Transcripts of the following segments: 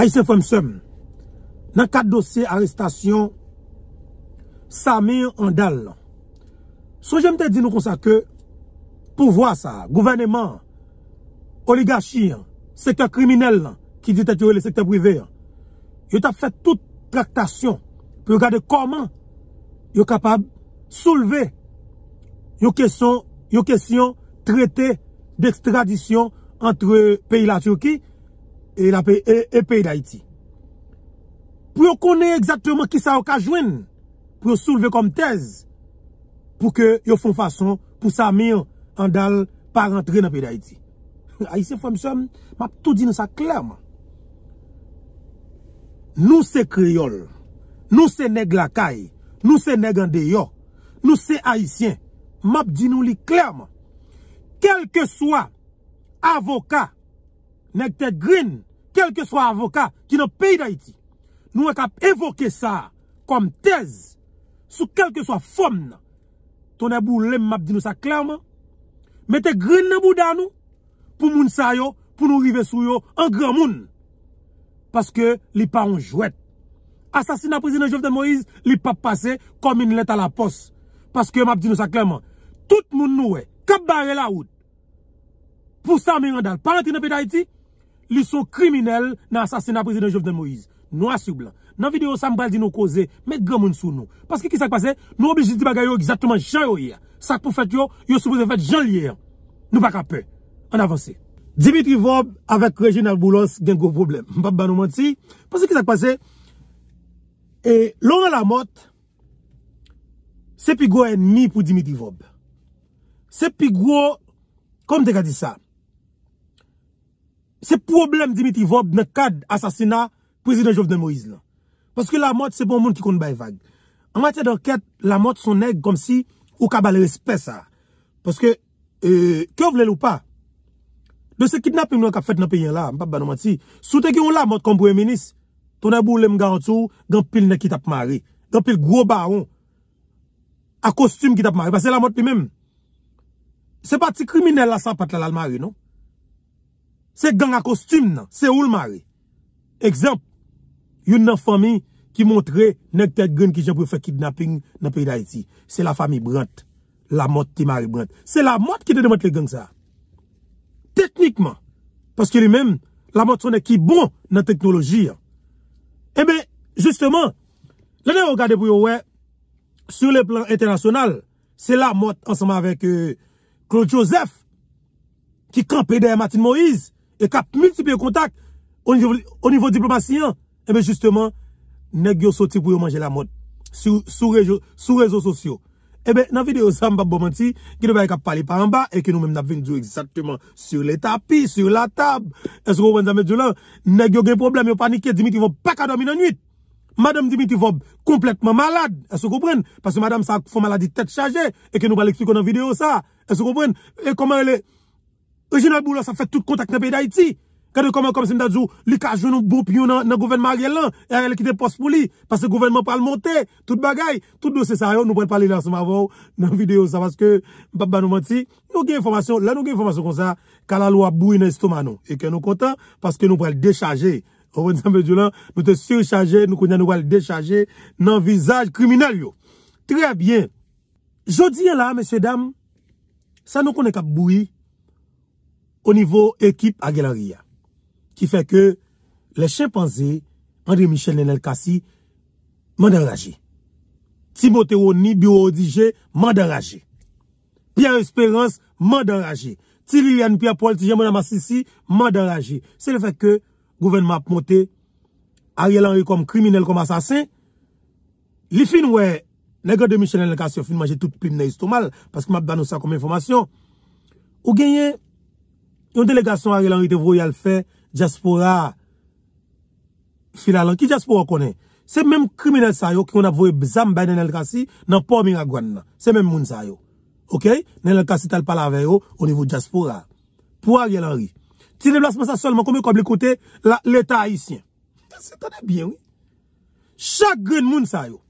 Aysen Fomsen, nan kat dosye arrestasyon, sa mi an dal. So jemte di nou konsa ke pou vwa sa, gouvernement, oligarchi, sektor kriminel ki dit atyore le sektor prive, yo tap fè tout traktasyon pou gade koman yo kapab souleve yo kesyon tréte d'extradisyon antre peyi la Turki. e pey e, e d'Haïti. Pou yo kone exactement ki sa waka jwen, pou yo souleve kom tez, pou ke yo fon fason, pou sa mi an dal pa rentre nan pey d'Haïti. Aïtien Fomcham, map tout di nou sa klèm. Nou se kriol, nou se neg lakay, nou se neg andeyo, nou se haïtien, map di nou li klèm. Kel ke swa avoka, neg te grin, kelke swa avoka ki nou peyi da iti, nou wè kap evoke sa kom tez sou kelke swa fom nan. Tonè bou lèm map di nou sa klaman, metè grin nan bou dan nou pou moun sa yo, pou nou rive sou yo an gran moun. Paske li pa on jwet. Asasina prezident Jof de Moïse, li pa pase kom in leta la pos. Paske map di nou sa klaman. Tout moun nou wè, kap bare la wout. Pou sa mè yon dal, panè ti nou peyi da iti, Li sou kriminel nan asasina prezident Jovden Moïse. Nou asyou blan. Nan videyo sa mbale di nou koze, me gaman sou nou. Paske ki sak pase, nou oblijiti baga yo exactement jan yo ye. Sak pou fetyo, yo soupoze fete jan liye. Nou baka pe. An avanse. Dimitri Vob avak reje nan boulons gen gwo problem. Bab banouman ti. Paske ki sak pase, loran e, la mot, sepi gwo en mi pou Dimitri Vob. Sepi gwo, kom deka di sa, Se problem di mi ti vop, ne kad asasina prezident Jovden Moïse la. Paske la mot se bon moun ki kon bay vag. An matye d'orket, la mot son neg kom si ou ka baler espè sa. Paske, e, kèv lè loupa. De se kitnap moun an kap fèt nan peyen la, mpap ban an matye, sou te ki yon la mot kon bouye menis, ton an boule mga an tou, gan pil ne kitap mare. Gan pil gwo baron. A kostyme kitap mare, paske la mot li men. Se pati krimine la sa pat la lal mare, non? Se gang a kostum nan. Se oul mare. Eksemp, yon nan fami ki montre nek te gwen ki jen pou fè kidnapping nan peyi da iti. Se la fami brant. La mot ti mare brant. Se la mot ki te demot le genk sa. Teknikman. Paske li men, la mot son e ki bon nan teknologi. E be, justeman, le ne wakade pou yo we, sou le plan internasyonal, se la mot ansama vek euh, Claude Joseph, ki kampe de Matin Moïse, E kap multipli e kontak o nivou diplomasyen. Ebe, eh justeman, nek yo soti pou yo manje la mod. Sou rezo sosyo. Ebe, nan video sa mbak bo man ti, ki nou bè kap pali pa anba, e ki nou mèm nap vinjou exactement sur le tapis, sur la tab. E se koupen zamejou la, nek yo gen problem, yo panike, Dimitri Vob, baka do mi nan nuit. Madame Dimitri Vob, kompletman malade. E se koupen, pasi madame sa foun maladi tet chaje, e ki nou bè l'eksikon nan video sa. E se koupen, e koman elè, Oje nan bou la sa fèk tout kontak nan pey da iti. Kade koman kom se mda djou, li ka joun nou boup yon nan gouvenman gèl lan, e a lè kite pos pou li, pasè gouvenman pal montè, tout bagay, tout dosè sa yon, nou pwèl pal lè lan som avou, nan videyo sa, paske bab banou manti, nou gen informasyon, la nou gen informasyon kon sa, ka la lwa bou yon estouman nou, e kè nou kontan, paske nou pwèl dechaje, ou wèn san pey djou lan, mwè te surchaje, nou kwenye nou pwèl dechaje, nan vizaj O nivou ekip a gelan riyan. Ki fe ke le chimpanzi Andre Michel Nenel Kassi mandan raje. Timoteo Ni, Biro Odije mandan raje. Pia Espérance mandan raje. Tiri Lian, Pia Paul, Tijan Monamassisi mandan raje. Se le fe ke gouven map mote a gelan riyan kom kriminele kom asasin li fin wè nega de Michel Nenel Kassi yo fin manje tout prim ne yistou mal, pask map danousa kom informasyon ou genye Yon delekasyon a ril anri te vou yal fe, jaspoura. Filal anri, ki jaspoura konen? Se mèm krimine sa yo, ki yon ap vou e bzambay nan el kasi, nan pou amira gwan nan. Se mèm moun sa yo. Ok? Nan el kasi tal palave yo, o nivou jaspoura. Pou a ril anri. Ti neblasman sa sol, man koume kouble koute, l'eta a isyen. Se tanè bien, wè. Chagrin moun sa yo.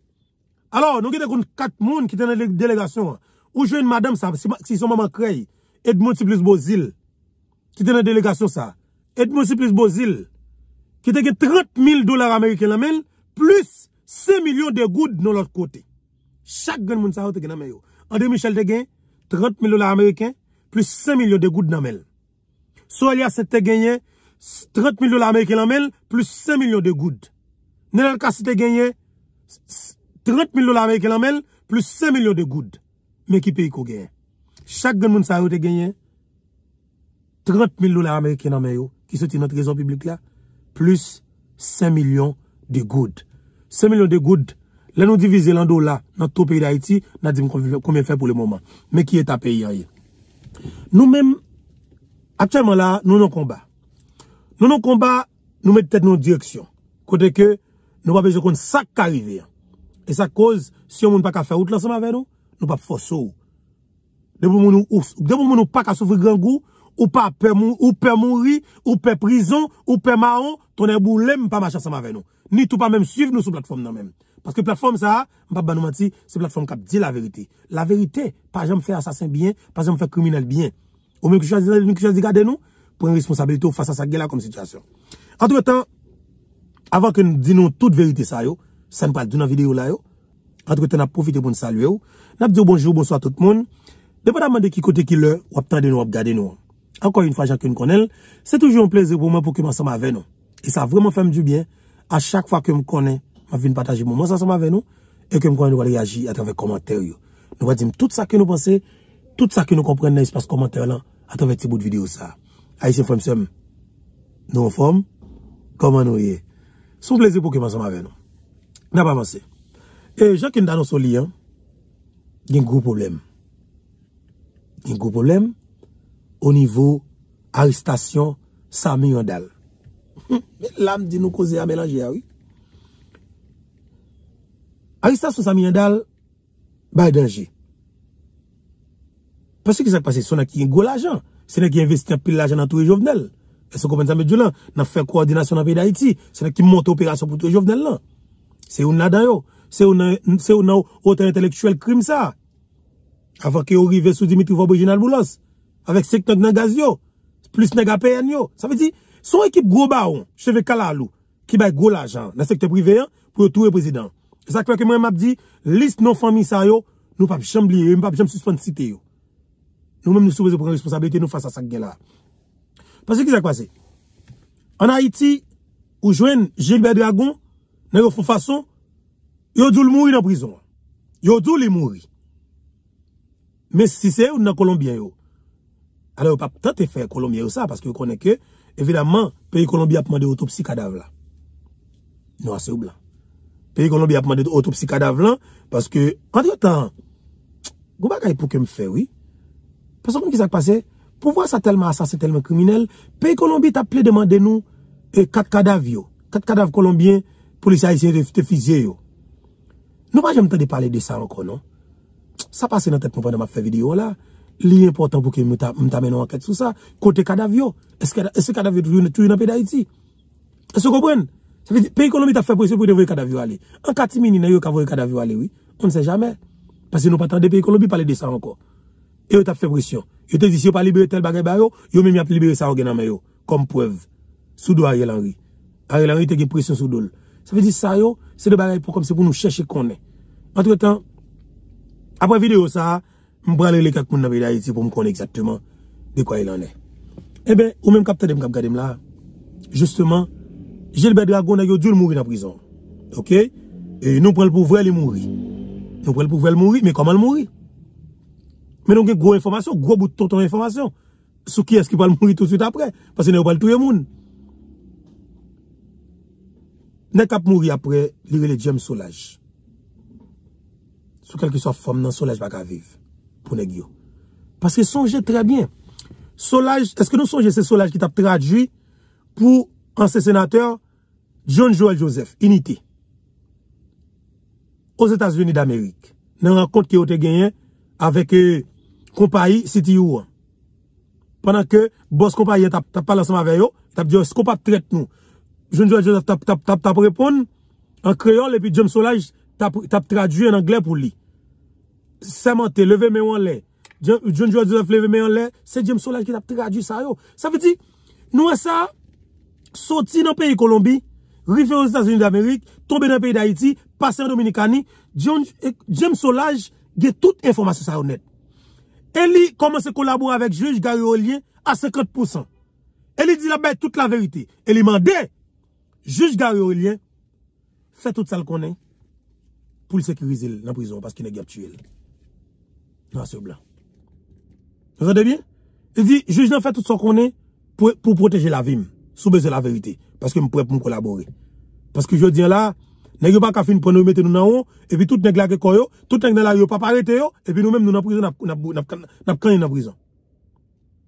Alors, nou kete kon kat moun ki tè nan delekasyon an. Ou jwen madame sa, si son maman krey, et moun si ki ten a delegasyon sa, et monsi plus bozil, ki ten gen 30.000 dolar Ameriken la men, plus 5 milyon de goud nan lot kote. Chak gen moun sa ou te gen a men yo. Ande Michel te gen, 30.000 dolar Ameriken, plus 5 milyon de goud nan men. Soualyas te gen, 30.000 dolar Ameriken la men, plus 5 milyon de goud. Nen el kasi te gen, 30.000 dolar Ameriken la men, plus 5 milyon de goud. Mek ki pey ko gen. Chak gen moun sa ou te gen, chak gen, 30.000 dolar Amerike nan men yo, ki soti nan trezon publik la, plus 5.000.000 de goud. 5.000.000 de goud, la nou divize lan do la, nan tou peyi da Haiti, nan di m konven fè pou le mouman. Mè ki e ta peyi a ye. Nou mèm, aktyèman la, nou nou komba. Nou nou komba, nou mèd tèd nou direksyon. Kote ke, nou pa bejè kon sak ka rivè. E sak koz, si yon moun pa ka fè out lan sa mè ven nou, nou pa fòsou. De pou moun nou ouf, de pou moun nou pa ka soufri gran gou, Ou pa mounri, ou pa prison, ou pa maron Ton erbou lem pa macha sa ma vey nou Ni tou pa menm suiv nou sou platform nan menm Paske platform sa, mpap banou mati Se platform kap di la verite La verite, pa jem fè asasin byen, pa jem fè kriminal byen Ou menm ki chaz di gade nou Pwen responsabilite ou fasa sa gela konm situasyon An tou etan Avan ke nou di nou tout verite sa yo Sempal, dounan videyo la yo An tou etan ap profite bon salwe yo Nap di bonjou, bonso a tout moun Depan amande ki kote ki lè, wap tade nou, wap gade nou an Enkoy yon fwa jake yon konel, se toujou yon pleze pou mwen pou keman sa ma ven nou. E sa vreman fèm di byen, a chak fwa kem konen, mwen vin pataji moun monsan sa ma ven nou, e kem konen nou wale yaji atanve komantè yon. Nou wadim tout sa kem nou pense, tout sa kem nou komprennen yon espas komantè lan, atanve ti bout videyo sa. A yon se fèm se m, nou fèm, koman nou ye. Se pou pleze pou keman sa ma ven nou. Nè pa mwense. E jake yon dan nou soli yon, yon grou problem. Yon grou problem. au niveau arrestation Samy Andal. Mais l'âme dit nous causer à mélanger, ah oui. Arrestation Samyandal Andal, bah, danger. Parce que ça s'est passé, son a qui un gros l'argent. C'est qui investit un pile l'argent dans tous les Jovenel. Est-ce que vous comprenez ça, là N'a fait coordination dans le pays d'Haïti. C'est qui monte opération pour tous les Jovenel, là. C'est un là yo. C'est un, c'est un autre intellectuel crime, ça. Avant qu'il arrive sous Dimitri Voboriginal Boulos. Avèk sektèk nan gaz yo, plus nega peyèn yo. Sa vè di, son ekip gro baron, che vè kalalou, ki baye gro lajan nan sektèk priveyen pou yo toure prezident. E sa kwa ke mwen map di, list nan fami sa yo, nou pap chanm liye, nou pap chanm suspensite yo. Nou mèm nou soubeze pou gen responsabilite nou fasa sa gen la. Pasè ki sa kwa se? An Haiti, ou jwen Gilbert Dragon, nan yo fò fason, yo doul mouri nan prizon. Yo doul li mouri. Men si se ou nan kolombien yo. alè non, ou pa tante fè kolombiè ou sa, paske ou konè ke, evidèman, peyi kolombiè apman de otopsi non. kadav la. Nou asè ou blan. Peyi kolombiè apman de otopsi kadav la, paske, antyotan, gou bagay pouke m fè, oui, paske kon kisak pase, pou vwa sa telman asas, se telman kuminel, peyi kolombiè taple demande nou, e kat kadav yo, kat kadav kolombiè, polisi a isen refite fizye yo. Nou pa jèm tè de pale de sa ankonon, sa pase nan tèp mou pwè nan ma fè video la, l'important pour que nous t'amène en enquête sur ça. Côté cadavre, est-ce que ce cadavre est toujours dans le pays d'Haïti? Est-ce que vous comprenez? Ça veut dire, pays a fait pour que le cadavre aller. En minutes il y a eu le cadavre aller, oui. On ne sait jamais. Parce que nous pas entendu pays économique parler de ça encore. Et il a fait pression. Il te dit, si vous pas libéré tel bagage, vous bah, même a libéré ça en main, comme preuve. Sous Ariel Henry. Ariel Henry a une pression sous doule. Ça veut dire, ça, c'est le bagage pour, comme nous chercher qu'on est. Entre temps, après vidéo, ça, Mbra lè lè kak moun nabè lè a yè ti pou m konè exactement de kwa lè anè. E bè, ou mè m kap tadèm kap gadèm la. Justèman, jè lè bè dragou nan yò djou lè mouri nan prizon. Ok? E nou pral pou vè lè mouri. Nou pral pou vè lè mouri, mè koman lè mouri? Mè nou gen gro informasyon, gro bout ton ton informasyon. Sou ki eski pal mouri tout süt apre? Pasè nè ou pal tou yè moun. Nè kap mouri apre, lè lè djem solaj. Sou kel ki so fòm nan solaj bak aviv. pou neg yo. Paske sonje trebyen. Solaj, eske nou sonje se Solaj ki tap tradwi pou ansen senater John Joel Joseph, inite. Os Etats-Unis d'Amerik. Nan rakont ki yo te genyen avek kompayi euh, Siti Yowa. Pendan ke bos kompayi tap palan sa ma veyo, tap diyo, sko pap tret nou. John Joel Joseph tap repon an kreol epi John Solaj tap tradwi en anglè pou li. seman te leve men wan le, ou John Joseph leve men wan le, se Jem Solaj ki tap te gadi sa yo. Sa ve ti, nou e sa, soti nan peyi Kolombi, rifere au Stasyouni d'Amerik, tombe nan peyi d'Haïti, pase yon Dominika ni, Jem Solaj ge tout informasyon sa yo net. Eli koman se kolabor avek juj Gari Olyen a 50%. Eli di la bè tout la verite. Eli mande, juj Gari Olyen, fè tout sal konen, pou lisekirize nan prizon, pas ki ne gap tue lè. non c'est blanc. Vous entendez bien? Il dit, juge n'a fait tout ce qu'on est pour, pour protéger la vie, sous besoin de la vérité. Parce que je prêt pour collaborer. Parce que je dis là, nest pas qu'à finir pour nous mettre nous dans haut et puis tout n'est là que tout n'est là pas arrêté et puis nous mêmes nous dans prison nous sommes dans prison.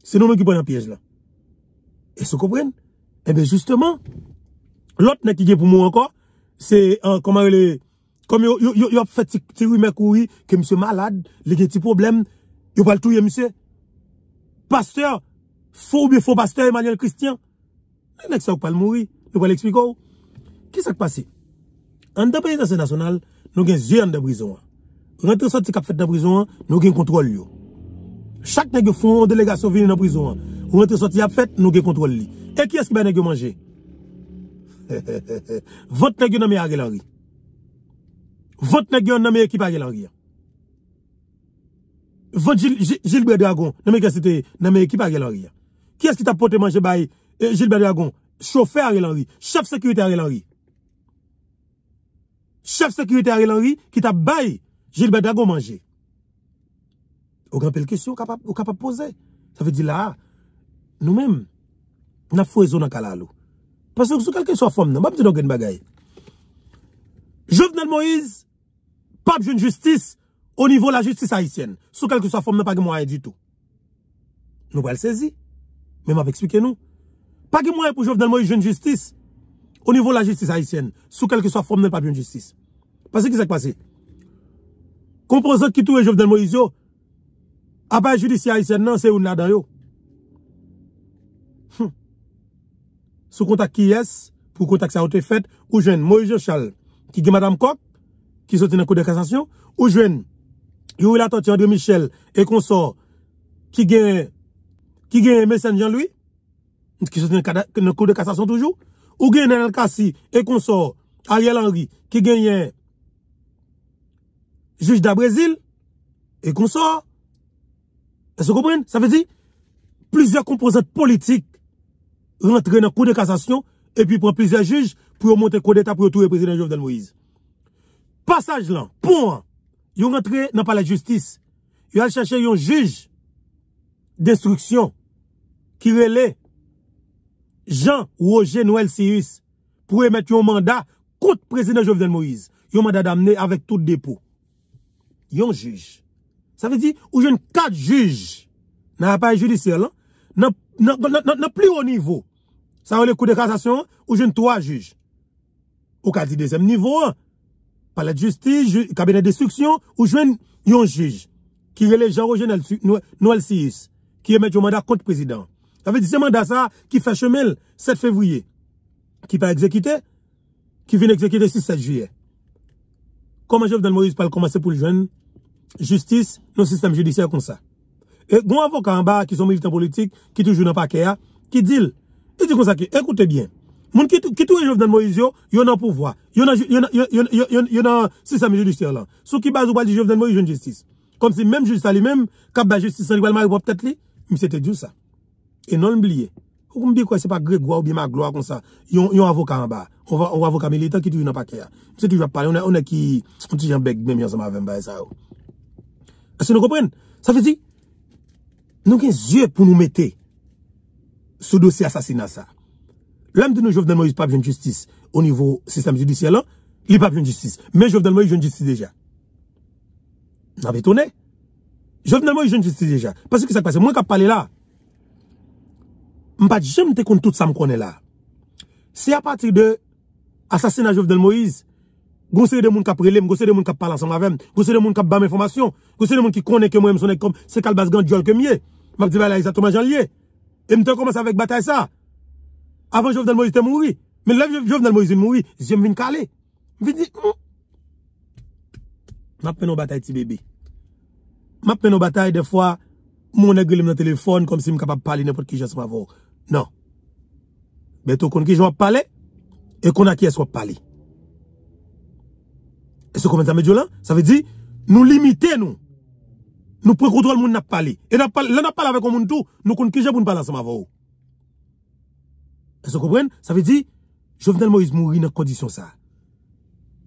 C'est nous même qui prenons piège là. Et vous comprenez Eh bien justement, l'autre n'est qui est pour moi encore, c'est euh, comment il est Kome yop fet ti wimek wouye ke msè malade, le gen ti problem, yopal touye msè? Pasteur? Fou bi fou pasteur Emmanuel Christian? Menek sa wak pal mouye, yopal ekspikou? Kisak pase? An de prezansyon nasyonal, nou gen ziyan de brizon. Rentre soti kap fet nan brizon, nou gen kontrol yon. Chak nege fon, delega souvin nan brizon. Rentre soti ap fet, nou gen kontrol li. E kyeske ben nege manje? Vot nege namye ari lari. Votre nèg n'a me équipe à Votre Votre Gilbert Dragon n'a même c'était nan équipe Ariel Qui est-ce qui t'a porté manger bail eh, Gilbert Dragon, chauffeur Ariel Henry, chef sécurité Ariel Henry. Chef sécurité Ariel Henry qui t'a bail Gilbert Dragon manger. Au grand pile question capable capable poser. Ça veut dire là nous-mêmes n'a a dans kalalo. Parce que sous quelqu'un soit forme, non, pas besoin de bagay. Jovenel Moïse, Pab joun justice au nivou la justice Haitienne. Sou kelke sa fom nan pa ge mwaye di tou. Nou wèl sezi. Mè mwave ekspike nou. Pa ge mwaye pou jouve nan mwaye joun justice au nivou la justice Haitienne. Sou kelke sa fom nan pab joun justice. Pase ki se k pase? Kompon zot ki tou e jouve nan mwaye yo? Non, a pa joudi si Haitienne nan, se ou nan adan yo? Sou kontak ki yes, pou kontak sa ote fèt, ou joun mwaye yo chal ki ge madame kok, qui sont dans le cour de cassation, ou jeune, Yuri Latotti, André Michel et consort qui gagne, qui gagne Jean-Louis, qui sont dans le cour de cassation toujours, ou gagne Nel Kassi et consort Ariel Henry qui gagne juge de Brésil et consort. Est-ce que vous comprenez? Ça veut dire, plusieurs composantes politiques rentrent dans le cour de cassation et puis prennent plusieurs juges pour monter le coup d'État pour retourner le président Jovenel Moïse. Pasaj lan, pou an, yon rentre nan pala justice, yon al chache yon juj, destruksyon, ki rele, jan ou oje nou el sius, pou emet yon manda, kout prezident Jovian Moïse, yon manda damne avèk tout depo. Yon juj. Sa ve di, ou jen kat juj, nan apay judisyel, nan pli ou nivou. Sa wè le kou de kastasyon, ou jen toa juj. Ou kat di desem nivou an. palais de justice, cabinet d'instruction, ou jouent un juge qui relève Jean-Roger Noël Sius, qui émet un mandat contre président. Ça veut dire ce mandat ça qui fait chemin le 7 février, qui pas exécuté, qui vient exécuter 6-7 juillet. Comment Jovenel Moïse parle commencer pour le jeune justice dans le système judiciaire comme ça. Et un avocat en bas qui sont militants politiques, qui toujours dans le paquet, hein, qui dit, dit comme ça, écoutez bien, Moun ki tou e jòv nan Moise yo, yo nan pouvoi. Yo nan sisa meje di jtè lan. Sou ki bazou bal di jòv nan Moise yon justice. Kom si mèm justice alè mèm, kap bal justice alè, bal ma yon ptèt lè, mi sè te di ou sa. E non mbliye. Ou mbi kwa se pa grek gwa ou bi ma gloa kon sa, yo avoka an ba. Ou avoka milita ki tou yon an pa kè ya. Mse ti jòv pale, mwenè ki, se kon ti jan beg mèm jan sa ma ven ba e sa ou. Se nou kopren, sa fè si, nou gen zye pou nou mette sou dosi asasina sa. Lèm di nou Jovdel Moïse pa biyon justice Ou nivou sistem judisye lan Li pa biyon justice Men Jovdel Moïse biyon justice deja Nave tonè Jovdel Moïse biyon justice deja Pasè ki sa kwa se mwen kap pale la Mpati jem te kontout sa mkone la Se a pati de Asasina Jovdel Moïse Gose de moun kap relem Gose de moun kap palan sangavem Gose de moun kap bam informasyon Gose de moun ki konè ke mwen msonè kom Se kalbazgan diol ke mye Mpati jem te kontout sa mkone la Mpati jem te kontout sa mwen msonè kom Avant le Moïse était mouru. Mais là, Jovenel Moïse est mouru. Je me de caler. Je me dis, oh. m'a pas en bataille petit bébé. M'a pas de bataille des fois, mon nègre dans le téléphone comme si je capable de parler n'importe qui, je sais Non. Mais tu qu'on qui je parler, et qu'on a qui est parler. Et ce qu'on ça me dit ça veut dire, nous limiter nous. Nous prenons contrôle, nous n'a parlé. Et là, n'a parlé avec un monde tout, nous connaissons qui j'ai pour parler ensemble avec E so kompren, sa ve di, jo venel mo yis mouri nan kondisyon sa.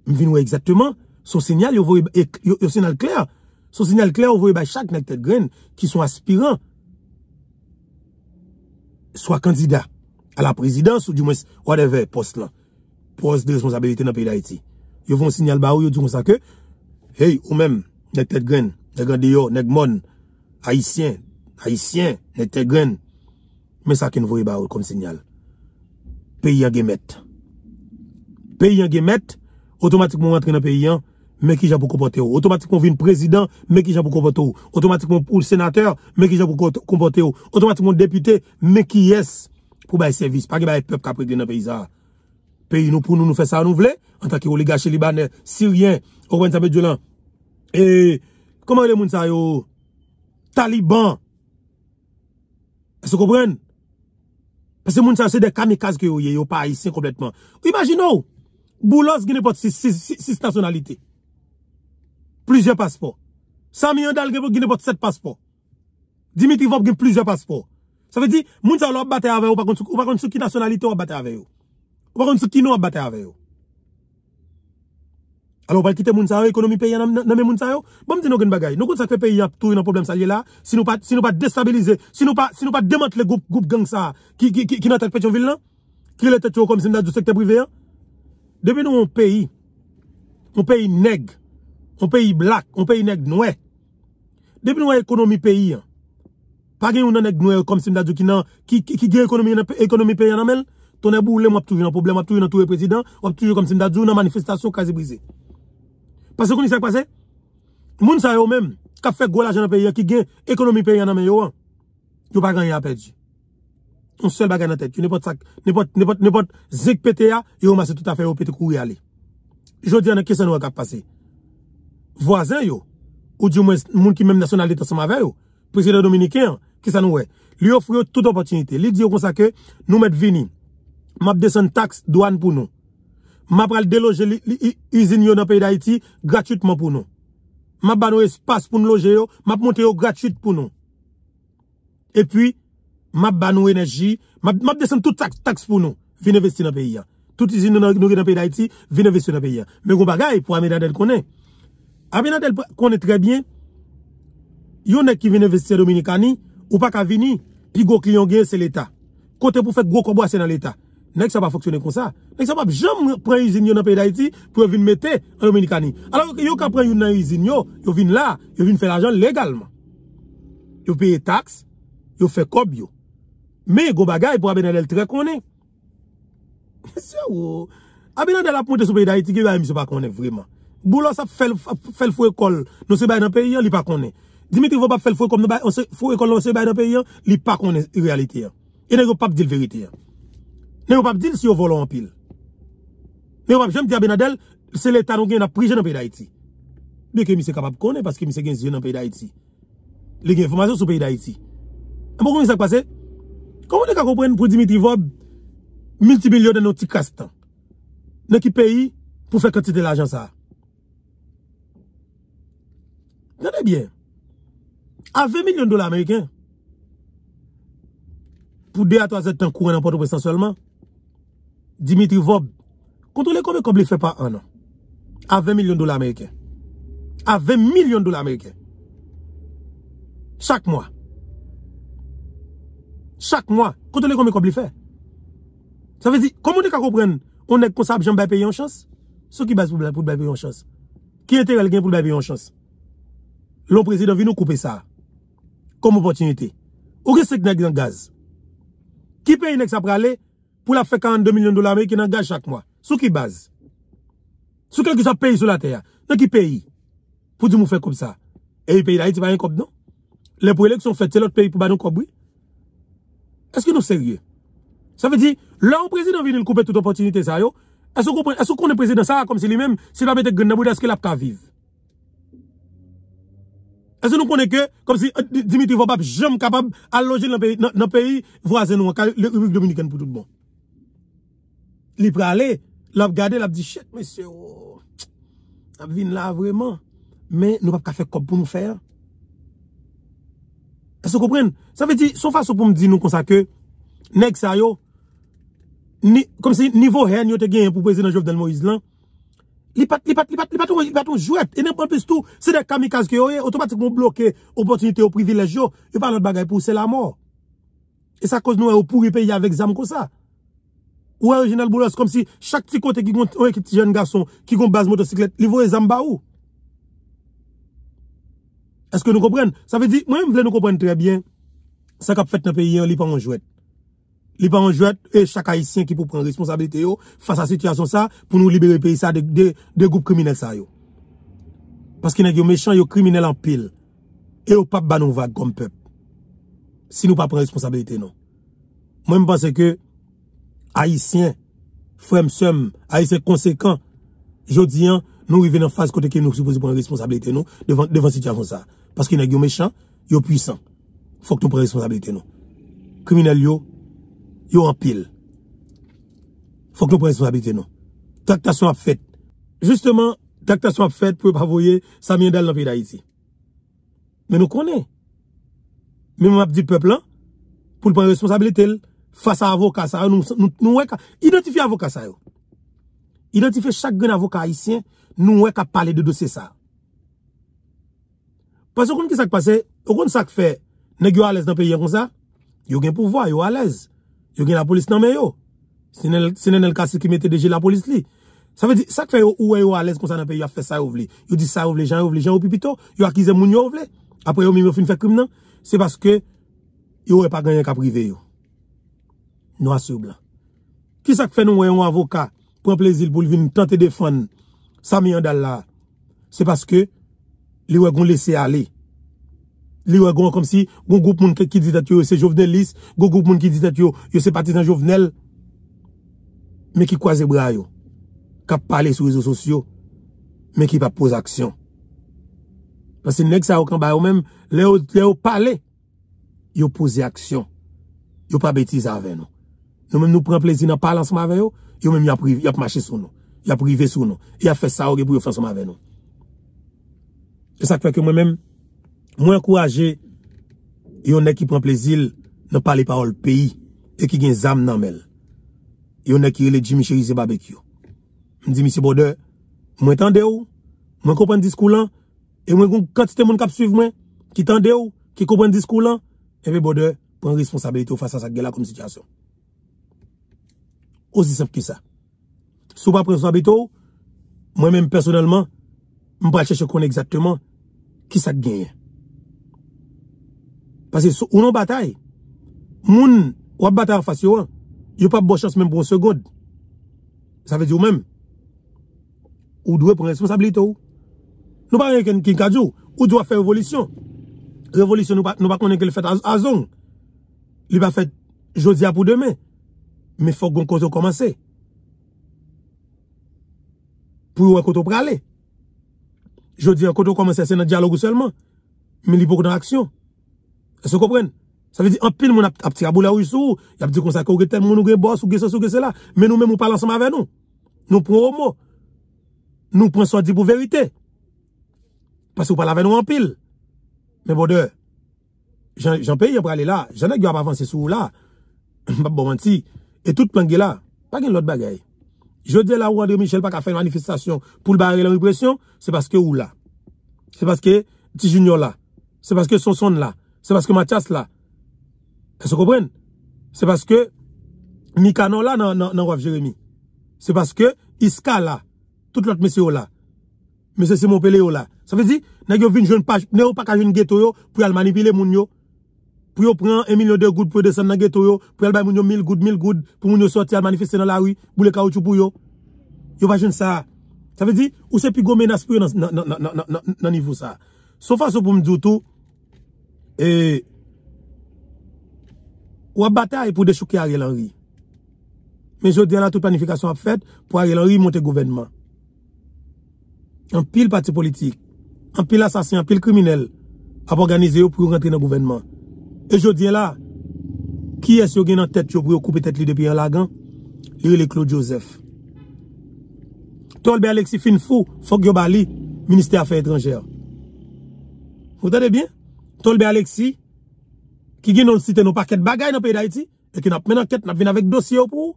M vinwe ekzatman, son senyal, yo senyal kler, son senyal kler, yo vore ba chak nek tet gren ki son aspiran swa kandida a la prezidans ou di mwes wadeve post lan, post de responsabilite nan peyi da iti. Yo von senyal ba ou, yo di kon sa ke, hey, ou men, nek tet gren, nek grandeyo, nek mon, haisyen, haisyen, nek tet gren, men sa ken vore ba ou kon senyal. peyi an gemet. Peyi an gemet, otomatikman wakre nan peyi an, meki jan pou kompote ou. Otomatikman vin prezident, meki jan pou kompote ou. Otomatikman pou senater, meki jan pou kompote ou. Otomatikman depite, meki yes pou baye servis. Pake baye pep kapre gen nan peyi za. Peyi nou pou nou nou fe sa anou vle, an takye ou li gache li baner, siryen, ou wèn sa pe djoulan. E koman ou le moun sa yo? Taliban! E se kobren? E se kobren? Pese moun sa se de kamikaz ki yo ye, yo pa a yisin kompletman. Kou imagine ou, boulos gine pot 6 nasyonalite. Plüzyon paspo. 100 milyon dal gine pot 7 paspo. Dimitri Vop gine plüzyon paspo. Sa ve di, moun sa ou lop bate ave ou pa kontsou ki nasyonalite ou ap bate ave yo. Ou pa kontsou ki nou ap bate ave yo. Alors, on va quitter l'économie pays, dans les Bon, nous une bagaille. Nous, pays a tout un problème là, si nous pas, si pas déstabiliser, si nous pas, si nous pas démanteler groupe, gang ça, qui, qui, qui, qui n'a tête Pétionville là, qui est tête comme si secteur privé, hein. Depuis nous, on pays, on pays nègre, on pays black, un pays nègre noir. Depuis nous, économie pays, hein. pas gagne nègre noir comme si nous qui n'a, qui, gagne économie, économie pays un problème, toujours un tout président, comme si manifestation quasi brisée. Pase kouni sak pase? Moun sa yo men, kap fek gwa la janan peye ki gen ekonomi peye nan men yo an, yo bagan yon apedji. On sel bagan nan tet ki yo nepot zik pete ya, yo mase touta fe yo pete kou yale. Jodi ane, kise nou e kap pase? Vwazen yo, ou di moun ki men nasyonalite seman ve yo, prezident dominiken, kise nou e? Li ofre yo touta oportunite. Li di yo konsake nou met vini, map desen taks, douan pou nou. Map al deloje li izin yo nan peyi da iti, gratuitman pou nou. Map banou espas pou nou loje yo, map monte yo gratuit pou nou. E pi, map banou enerji, map desen tout taks pou nou, vin investi nan peyi ya. Tout izin nou gen nan peyi da iti, vin investi nan peyi ya. Bekou bagay, pou Amir Adel konen. Amir Adel konen trebyen, yon ek ki vin investi Dominikani, ou pak avini, pi go kliyon gen se l'Etat. Kote pou fek go kobwa se nan l'Etat. Nèk sa pa foksyone kon sa. Nèk sa pa jom pren izin yo nan pey da iti pou yo vin mette an omeni kani. Alors yo ka pren yo nan izin yo, yo vin la, yo vin fè l'ajan legalman. Yo peye taks, yo fè kob yo. Mè go bagay pou abe nan el tre konen. Mè sya wou. Oh. Abe nan el aponte sou pey da iti ki yo ay miso pa konen vreman. Bou lò sa fèl fwe kol nou se bay nan pey yon, li pa konen. Dimitri vò pa fèl fwe kol nou se bay nan pey yon, li pa konen realite yon. E nèk yo pap di l verite yon. Ne wap ap di li si yo volo an pil. Ne wap ap jom di ya benadel, se le tanon gen ap prije nan peyi da iti. Beke mi se kapap konen, paske mi se gen ziyon nan peyi da iti. Le gen informasyon sou peyi da iti. Anpon kon mi sa kwa se? Kon moun de ka kompren pou Dimitri Vob, miltibilyon den nou ti kastan, ne ki peyi pou fekantite l'ajan sa. Nan de byen? A ve milyon dola Ameriken, pou de a to a zet tan kouan anpon tou pesan solman, Dimitri Vob, contrôlez combien de fait par an? À 20 millions de dollars américains. À 20 millions de dollars américains. Chaque mois. Chaque mois, contrôler combien de fait? Ça veut dire, comment on peut comprendre, on est comme ça, payer en chance? Ceux qui basent pour payer en chance. Qui est intérêt pour payer en chance? Le président vient nous couper ça. Comme opportunité. Où est-ce que le un gaz? Qui paye un ex aller? pour la faire 42 millions de dollars américains qui chaque mois. Sous qui base? Sous quel que soit pays sur la terre? Dans qui pays? Pour dire nous faire comme ça. Et le pays d'Haïti va un comme non? Les pour élections faites, c'est l'autre pays pour nous comme oui? Est-ce que nous sérieux? Ça veut dire, là, le président vient de couper toute opportunité, ça, yo. Est-ce qu'on est, qu est président ça, comme si lui-même, s'il va mettre gagne, est-ce qu'il a qu'à vivre? Est-ce que nous connaissons que, comme si euh, Dimitri pas jamais capable d'allonger dans le pays, voisin, nous, République Dominicaine pour tout le monde? Li pre alè, l ap gade, l ap di, shit, men se yo, ap vin la vreman, men nou pa pa kafe kopp pou nou fèr. E se koupren, sa ve di, son fase pou m di nou konsa ke, nek sa yo, kom se nivou hen, yo te gen yon pou prezi nan jov dan mo islan, li pat, li pat, li pat, li paton jwèp, e nen bon pèstou, se de kamikaz ki yo e, eh, otomatik moun bloke, opotinite ou privilejo, yo pa anote bagay pou se la mor. E sa kòz nou e ou pou ripè ya vek zam kon sa. Ou original boulos, comme si chaque petit côté qui ont petit jeune garçon, qui ont base motocyclette, il vont zamba ou. Est-ce que nous comprenons? Ça veut dire, moi-même, nous comprendre très bien, ça qu'a fait dans le pays, il n'est pas en jouet. Il n'est pas en jouet, et chaque haïtien qui peut prendre responsabilité, face à la situation ça, pour nous libérer le pays, ça, des de, de groupes criminels, ça, yo. Parce qu'il y a des méchants, des criminels en pile. Et au pape, bah, nous vague comme peuple. Si nous pas prendre responsabilité, non. Moi, je pense que, Aisyen, fremsem, aisyen konsekant, yo diyan nou vivenan faz kote ke nou suposi ponen responsabilite nou devan sitiyan fon sa. Paske yon agyo mechan, yo pwisan. Fok nou ponen responsabilite nou. Kriminal yo, yo anpil. Fok nou ponen responsabilite nou. Taktasyon apfet. Justeman, taktasyon apfet pou e pa voye sa miye dal nan piye da iti. Men nou konen. Men mwen apdi peplan, pou l ponen responsabilite lè. Fasa avokat sa yo, nou wè ka identifi avokat sa yo. Identifi chak gen avokat haisyen, nou wè ka pale de dosye sa. Paso kon ki sak pase, yo kon sak fe, nek yo alèz nan peye yon kon sa, yo gen pou vwa, yo alèz. Yo gen la polis nan men yo. Se nen el kase ki mette deje la polis li. Sa fe di, sak fe yo, ou wè yo alèz kon sa nan peye, yo afe sa yo vle. Yo di sa yo vle, jan yo vle, jan yo pipito, yo akize moun yo vle. Apre yo mimi ou fin fè krim nan. Se paske, yo wè pa gen yon ka prive yo. Nou a sou blan. Ki sa k fè nou wè yon avoka pou an plezil pou li vin tante defan 100 milyon dal la? Se paske, li wè goun lese ale. Li wè goun kom si goun goup moun ki ditat yo se jovenel lis, goun goup moun ki ditat yo se patizan jovenel, men ki kwa zebra yo, ka pale sou rezo sosyo, men ki pa pose aksyon. Pas se nek sa okan bayo men, le ou pale, yo pose aksyon. Yo pa betize ave nou. Nou menm nou pren plezil nan palan sou ma ven yo, yo menm yap mache sou nou, yap rive sou nou, yap fè sa ori pou yo fèn sou ma ven nou. Fè e sak fè ke mwen menm, mwen kouaje, yo nek ki pren plezil, nan pali pa ou l'peyi, e ki gen zam nan mel. Yo nek ki rile jimichirize babek yo. Mwen di misi bode, mwen tande yo, mwen koupen diskou lan, e mwen kou kontite moun kap suiv men, ki tande yo, ki koupen diskou lan, e ve bode, pren responsabilite ou fasa sak gela koum sityasyon. ou si semp ki sa. Sou pa prensabito ou, mwen men personelman, mwen pa chèche kon exactement ki sa genye. Pase sou ou nan batay, moun wap batay an fasyo an, yon pa bo chans men bon segode. Sa ve di ou men. Ou dwe prensabito ou. Nou pa reken kin kajou, ou dwe pa fè revolution. Revolution nou pa konen ke l fèt azon. Li pa fèt jodi apou demè. Me fok gwen koto komanse. Pou yon koto prale. Je di yon koto komanse, se nan diyalogou selman. Me li pouk dan aksyon. Se se kompren. Sa ve di, an pil moun ap ti rabou la ou sou. Yap di konsakou ge tem, moun nou ge boss, ou ge se sou, ou ge se la. Men nou men mou palan seman ve nou. Nou prou mou. Nou prou sot di pou verite. Pasou pala ve nou an pil. Men bo de, jan pe yon prale la. Jan ek yon ap avanse sou la. Bab bo manti, Et tout plan gè la, pa gen lòt bagay. Je dè la ou André Michel pa ka fè yon manifestasyon pou l'barre yon repression, se paske ou la. Se paske Tijoun yon la. Se paske Sosone la. Se paske Matias la. E se kompren? Se paske Mikano la nan waf Jérémy. Se paske Iska la. Tout lòt messe yon la. Messe Simon Pele yon la. Se paske Tijoun yon la. pou yo pran 1 milyon der goud pou yo desen nan geto yo, pou el bay moun yo 1000 goud, 1000 goud, pou moun yo soti al manifeste nan lawi, bou le kaoutou pou yo. Yo vajen sa. Sa ve di, ou se pi gomenas pou yo nan nivou sa. Sou fasyo pou mdjoutou, ou ap batay pou dechouke a rielan ri. Men yo di ala tout planifikasyon ap fet, pou a rielan ri monte gouvenman. An pil pati politik, an pil asasyon, an pil kriminel, ap organize yo pou yo rentre nan gouvenman. E jodi e la, ki es yo gen nan tèt yo brio koupi tèt li depi yon lagan? Li e li Claude Joseph. Tolbe Aleksi fin fou, fok yo bali, Ministè Afè Etrangère. Ou tè de bien? Tolbe Aleksi, ki gen nan sitè nou pa kèt bagay nan pey da iti, e ki nan men an kèt, nan vin avèk dosye ou pou.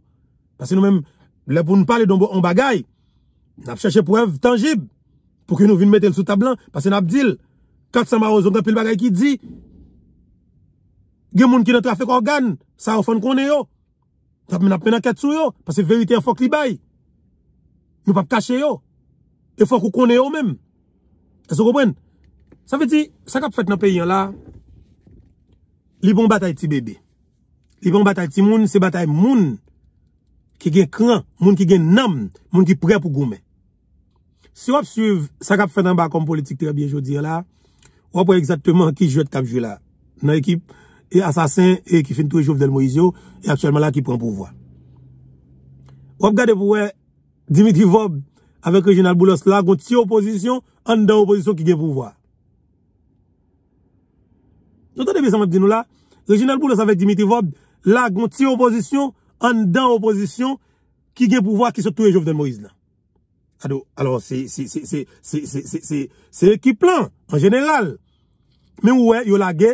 Pase nou men, le pou nou pale donbo an bagay, nan chèche prèv tangib, pou ki nou vin mette l sou tablan. Pase nan ap dil, kat sa marozon, nan pil bagay ki di, gen moun ki nan trafèk organ, sa ou fon konè yo, tap men ap men akat sou yo, pase verite an fok li bay, nou pa p kache yo, e fok ou konè yo mèm, e sou gòpèn, sa vè di, sa kap fèk nan pey yon la, li bon batal ti bebe, li bon batal ti moun, se batal moun, ki gen kran, moun ki gen nam, moun ki pre pou gòmè, si wap suiv, sa kap fèk nan bakom politik, te wè biye jò diyon la, wap wè exactement ki jwèt kap jwè la, nan ekip, E asasen e ki fin tou e Jouf Del Moise yo E akselman la ki pren pouvwa Wap gade pouwe Dimitri Vob Awek Reginald Boulos la goun ti oposisyon An dan oposisyon ki gen pouvwa Jotade bi san wap di nou la Reginald Boulos avek Dimitri Vob La goun ti oposisyon An dan oposisyon Ki gen pouvwa ki se tou e Jouf Del Moise la Adou Se ki plan En general Men wwe yo la ge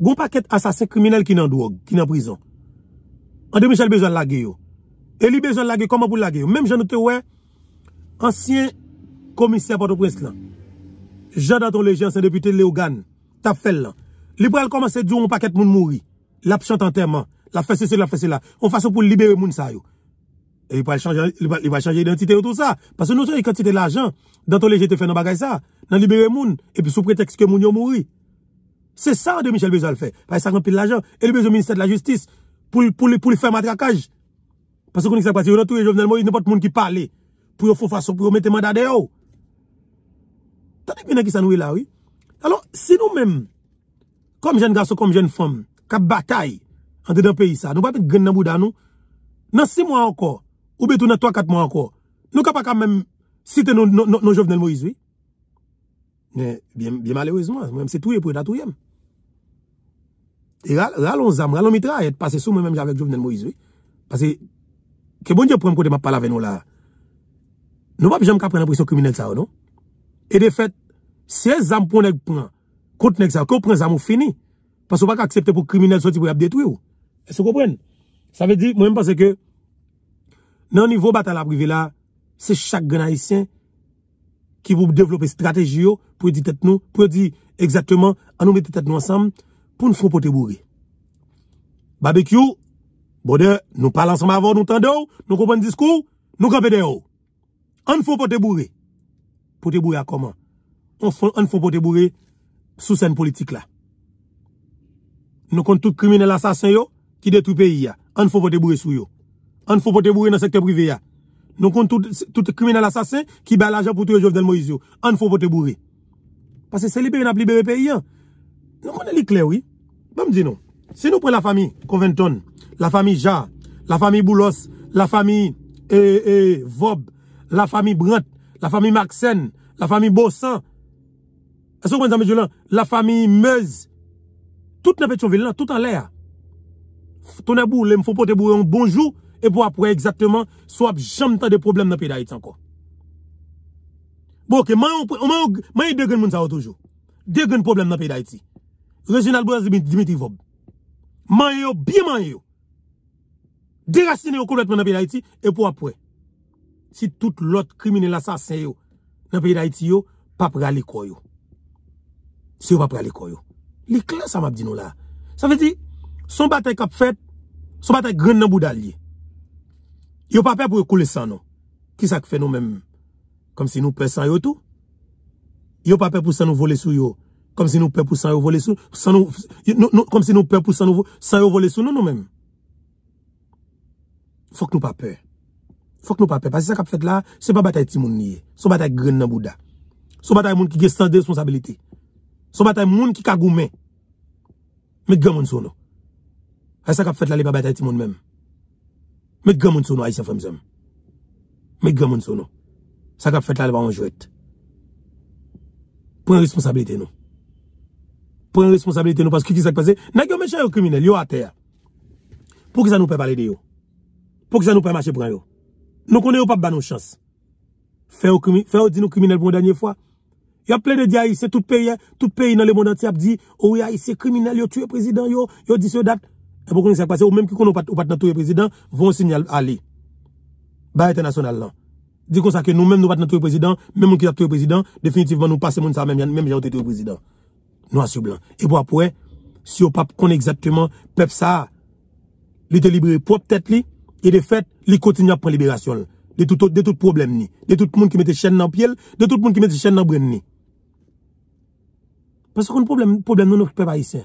Goun paket asase kriminel ki nan doge, ki nan prizon. An de mi chal bezon lage yo. E li bezon lage, koman pou lage yo? Mem jan nou te wè, ansyen komisyen pato presk lan. Jan Danton Leje, ansen depute Leogan, tap fel lan. Li pral komanse dyon woun paket moun mouri. La pshan tanterman, la fese se la fese la. Woun fason pou libere moun sa yo. E li pral chanje identite yo tout sa. Pasou nou chanje kantite l'ajan, Danton Leje te fè nan bagay sa. Nan libere moun, e pi sou pretex ke moun yo mouri. C'est ça de Michel Bézal le faire. Parce que ça remplit l'argent. Et le besoin ministère de la Justice pour, pour, pour le faire matraquage. Parce que qu'on sait pas, il n'y a Moïse, de monde qui parle. Pour faire façon, pour mettre mandat dehors. Tandis que qui ça nous est là, oui. Alors, si nous-mêmes, comme jeunes garçons, comme jeunes femmes, qui bataille en le pays, ça, nous ne pouvons pas gagner dans nous. Dans 6 mois encore, ou bien dans 3-4 mois encore, nous ne pouvons pas quand même citer nos jeunes Moïse, oui. Biye maliwezman, mwen se touye pou yon da touyem. E ralon zam, ralon mitra, et pase sou mwen mwen javek Jouvenel Moizou. Pase, ke bon diyo pou m kote m apalave nou la, nou pa pi jom ka prene priso kriminel sa ou nou. E de fet, se zam pou m pren, kote m ek sa ou, ko pren zam ou fini, pas ou baka aksepte pou kriminel sa ti pou yon ap detouye ou. E se kopren. Sa ve di, mwen m pase ke, nan nivou batal aprive la, se chak genayisyen, Ki pou devlope strategi yo pou di tet nou, pou di ekzatman anou bete tet nou ansanm pou nou foun pote bouri. Babek yo, bode nou pal ansanm avon nou tende yo, nou kompon diskou, nou kapede yo. An foun pote bouri. Pote bouri a koman? An foun pote bouri sou sen politik la. Nou kontout krimine l'assasin yo ki detrou peyi ya. An foun pote bouri sou yo. An foun pote bouri nan sekte privi ya. Nou kon tout krimina l'assasin ki bè l'ajan pou tou yo jovdel Moizyo. An fò pou te bouri. Pase se li pe yon ap li bebe pe yon. Nou kon elik lè wè. Bè m di nou. Se nou pre la fami Konventon, la fami Ja, la fami Boulos, la fami eh, eh, Vob, la fami Brant, la fami Maxen, la fami Bosan. Asò kwen zan me joulan, la fami Meuse. Tout nan pe chon vilan, tout an lè a. Fote bou yon bonjou E pou apre exakteman So ap jam tan de problem nan pey da iti ankon Mwen yon degen moun sa wotoujou Degen problem nan pey da iti Reginald Braz Dimitri Vob Man yon, bi man yon Derasine yon kompletman nan pey da iti E pou apre Si tout lot krimine la sasen yon Nan pey da iti yon Pap ralikoy yon Si yon pap ralikoy yon Li klan sa map di nou la Sa ve di Son batay kap fèt, son batay gren nan bouda liye. Yo pa pè pou yo koule san nou. Ki sak fè nou mèm? Kom si nou pè san yo tou? Yo pa pè pou san nou vole sou yo? Kom si nou pè pou san nou vole sou? San nou... Kom si nou pè pou san nou vole... San nou vole sou nou nou mèm? Fok nou pa pè. Fok nou pa pè. Pas se sak kap fèt la, se pa batay ti moun liye. Son batay gren nan bouda. Son batay moun ki ge san de responsabilite. Son batay moun ki kagou mè. Me gen moun sou nou. E sak ap fet la li pa bè ta iti moun mèm. Mèk gè moun sou nou a y sefèm zèm. Mèk gè moun sou nou. Sak ap fet la li pa anjouet. Pren responsabilité nou. Pren responsabilité nou. Pans kik ki sak pese. Nèk yo mèche yo krimine, yo a tè. Pou ki sa nou pe pale de yo. Pou ki sa nou pe mache pre yo. Nou konè yo pa bè nan chans. Fè yo di nou krimine pou mè danye fwa. Yo ple de di a yise. Tout pe yi nan le moun an ti ap di. Ou ya yise krimine. Yo tue prezident yo. Yo disyo datte. Mèm ki kon nou pat nan touye prezidant Voun sinyal alè Ba etè nasyonal lan Di kon sa ke nou mèm nou pat nan touye prezidant Mèm moun ki pat touye prezidant Definitivman nou pas se moun sa mèm jan Mèm jan ou te touye prezidant Nou an sou blan E pou apwè Si ou pap kon exactement pep sa Li te libere pou ap tèt li E de fèt li kontinye ap pen liberasyon De tout problem ni De tout moun ki mette chèn nan pyele De tout moun ki mette chèn nan bren ni Pas kon problem nou nou pep a yise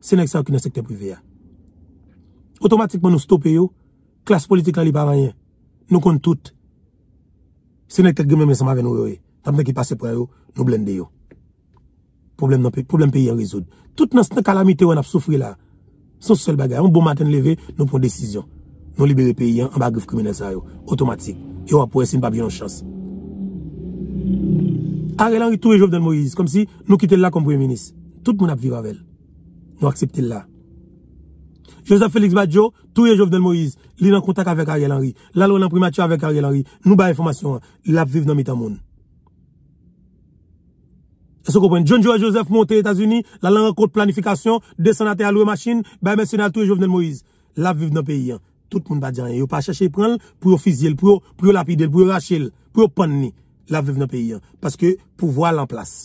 Se nèk sa akounen sekte privè ya Otomatikman nou stopè yo. Klas politik la li pa vanyen. Nou kon tout. Senè kèk gèmè mè sa mè vè nou yoye. Tam mè ki pase prè yo, nou blende yo. Problem peyi an rezoud. Tout nan se kalamite yo an ap soufri la. Sons sel bagay. An bon maten leve, nou pon desisyon. Nou libere peyi an, an bagrif krimenè sa yo. Otomatik. Yo apouè sin pa biyon chans. Arè lan ritou e jov den Moïse. Kom si nou kite l la kom pre-minist. Tout moun ap viv avèl. Nou akseptè l la. Joseph Félix Badiou, touye Jovenel Moïse, li nan kontak avèk Ariel Henry, la lò nan primature avèk Ariel Henry, nou ba informasyon an, lap viv nan mitan moun. Asè ko pren, John Joseph Monté, Etats-Unis, la lò nan kote planifikasyon, desanate a lò e machine, ba emesyonal touye Jovenel Moïse, lap viv nan peyi an, tout moun ba diyan, yo pa chèche yi pran lè, pou yo fizye lè, pou yo lapide lè, pou yo rachè lè, pou yo ponne lè, lap viv nan peyi an, paske pouvoi lè an plas.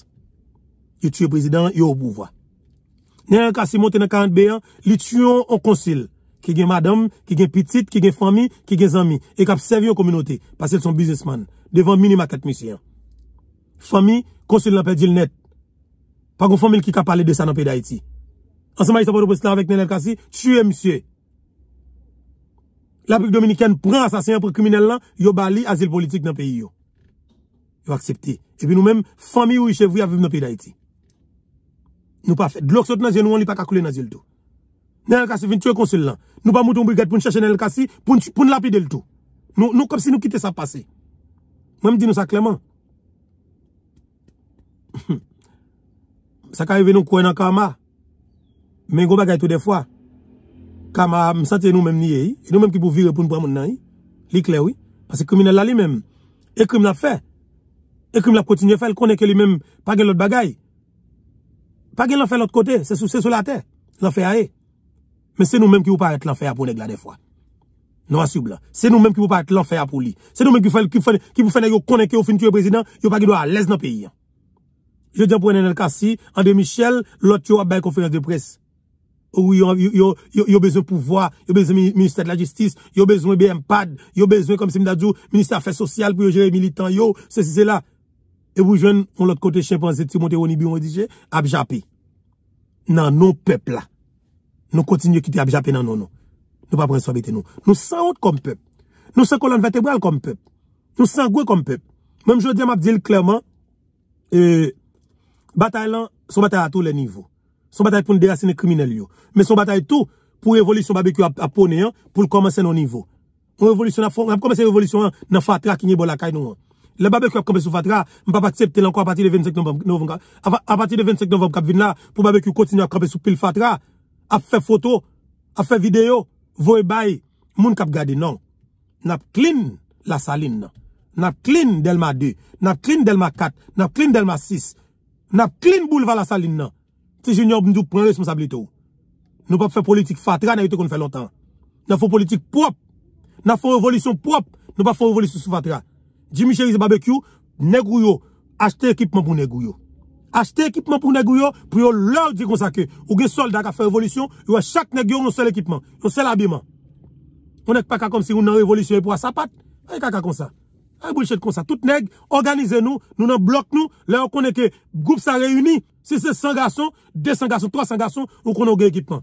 Yo tue prezident, yo bouvoi. Nenèkasi monte nan 40 beyan, li tuyon ou konsil. Ki gen madame, ki gen pitit, ki gen fami, ki gen zami. E kap sevi ou kominote, pasil son bizisman. Devan minima 4 misyen. Fami, konsil nan pe djil net. Pag ou fami l ki kap pale de sa nan pe da iti. Ansema yi sa pa do preslan avèk nenèkasi, tuyen misye. La prik dominiken pran asasyen pou kuminella, yo bali azil politik nan pe yo. Yo aksepti. Te pi nou men, fami ou i chevou ya viv nan pe da iti. Nou pa fè. Dlok sot nazi, nou an li pa kakule nazi lto. Nè lkasi fin, tue konsil lan. Nou pa moutou mbou gèd pou n'chache nè lkasi, pou n'lapide lto. Nou, nou, kopsi nou kite sa pase. Mwen mdi nou sa kleman. Sa ka yve nou kwen an kama. Men yon bagay tou defwa. Kama, msante nou mèm niye yi. E yon mèm ki pou vire pou n'pou amon nan yi. Li klewi. Pase kumine la li mèm. E kum la fè. E kum la potinye fè. El konen ke li mèm pa gen lot bagayi. Pa gen l'enfay l'otre kote. Se sou se sou la ter. L'enfay ae. Men se nou menm ki ou pa ede l'enfay apou negla de fwa. Nou asyou bla. Se nou menm ki ou pa ede l'enfay apou li. Se nou menm ki pou fene yo koneke ou fin tuye prezident. Yo pa gen do a lez nan peyi. Je diwa pour un nal kasi. Andi Michel, Lord Yo a bè konferans de pres. Ou yo yo yo yo. Yo yo yo yo yo yo. E wou jwen, on lot kote chimpon, zeti monte yon ibi yon dije, abjapi nan nou pepl la. Nou kontinye kite abjapi nan nou nou. Nou pa prenswa bete nou. Nou san wot kom pep. Nou san kolon vertebral kom pep. Nou san gwe kom pep. Menm jodi am ap diyele klerman, e, batay lan, son batay a tou le nivou. Son batay pou nou deyase ne krimine liyo. Men son batay tou pou revolisyon babekyo apone yan, pou l komanse nou nivou. On ap komanse revolisyon an, nan fwa tra ki nye bolakay nou an. Le babè kwe ap kombe sou fatra, mpa pati septe lankwa apati de 25 novem kap vin la, pou babè kwe kontinye ap kombe sou pil fatra, ap fè foto, ap fè video, voy bay, moun kap gade nan, nap klin la salin nan, nap klin delma 2, nap klin delma 4, nap klin delma 6, nap klin bouleva la salin nan, ti jenyon mdou pren responsabilite ou. Nou pap fè politik fatra nan yote kon fè lontan. Nap fè politik pop, nap fè revolisyon pop, nou pap fè revolisyon sou fatra. Jimmy Cherise Barbecue, negou yo, achete ekipman pou negou yo. Achete ekipman pou negou yo, pou yo lor di kon sa ke. Ou gen solda ka fè revolution, yo a chak negou yo nou sel ekipman, nou sel abiman. Ou nek pa ka kom si ou nan revolution e pou a sapat, ou e kaka kon sa. Ou e bullshit kon sa. Tout neg, organize nou, nou nan blok nou, lè ou kon eke, group sa reyuni, se se 100 gason, 200 gason, 300 gason, ou kon ou gen ekipman.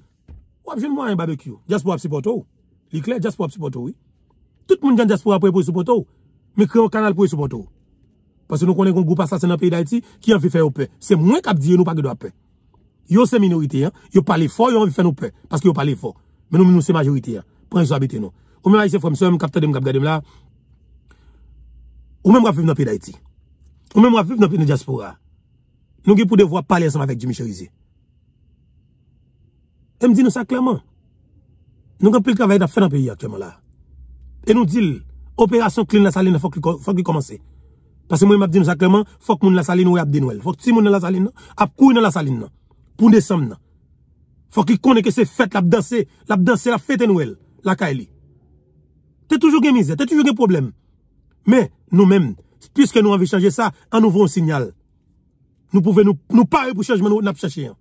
Ou ap jen mwa yon Barbecue, jas pou ap si poto ou. Li kler, jas pou ap si poto ou. Tout moun jen jas pou ap prepo sou poto Mi kre yon kanal pou yon sou potou. Pase nou konen kon goupa sasen nan peyi da iti, ki yon vi fe yon pe. Se mwen kap diye nou pa ge do a pe. Yo se minorite, yo pale fò, yo yon vi fe yon pe. Paske yo pale fò. Men nou mi nou se majorite, pre yon sou habite nou. Ou men a yon se fò, mse yon kapte dem kap gade m la. Ou men mwa vif nan peyi da iti. Ou men mwa vif nan peyi nan diaspora. Nou ki pwede vwa pale yon seman vek Jimmy Cherizé. E mdi nou sa klaman. Nou kan pli kravay da fe nan peyi yon keman la. E nou dil. opération clean la saline, faut que commencer. Parce que moi, je dis ça clairement, faut que moun la saline ou ap Noël Faut que si moun la saline, a courir dans la saline, pour décembre. Faut qu'il connaît que c'est fête, la danser, la danser, la fête Noël, la y T'es toujours une misère, t'es toujours un problème. Mais, nous-mêmes, puisque nous avons changé ça, en nous un signal. Nous pouvons nous, nous parer pour changement, nous, pas chercher. Hein.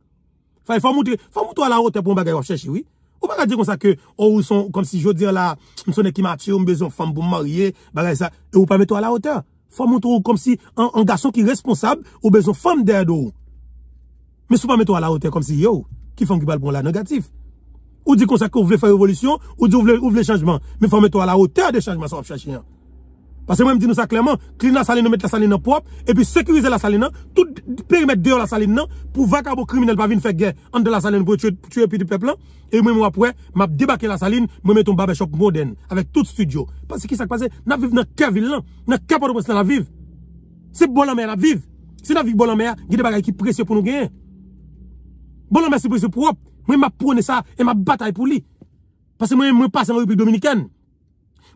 Faut, faut montrer, faut montrer à la hauteur pour un bagage chercher, oui. Ou baga di kon sa ke, ou ou son, kon si jo dir la, mson e ki matir ou mbezon fom pou marye, baga e sa, ou ou pa metou a la oteur. Fom moutou ou kon si, an gason ki responsab, ou bezon fom derd ou. Me sou pa metou a la oteur kon si, yo, ki fom ki bal pou la negatif. Ou di kon sa ke ou vle fay revolutyon, ou di ou vle chanjman, me fom metou a la oteur de chanjman sa wap chachyan. Parce que moi, je dis nous ça clairement, cleaner la saline, mettre la saline propre, et puis sécuriser la saline, tout périmètre dehors la saline, pour vacabo criminel pas venir faire guerre entre la saline pour tuer, tuer petit peuple. Et moi, après, m'a débarqué la saline, vais mettre un barbershop moderne, avec tout studio. Parce que qu'est-ce qui s'est passé, n'a vivre dans quelle ville là, dans quelle pas de la vivre. C'est bon la mer la vivre. Si la vivre bon la mer, il y a des qui précieux pour nous gagner. Bon la mer c'est précieux propre. Moi, m'a prôné ça, et m'a bataille pour lui. Parce que moi, je passe en République Dominicaine.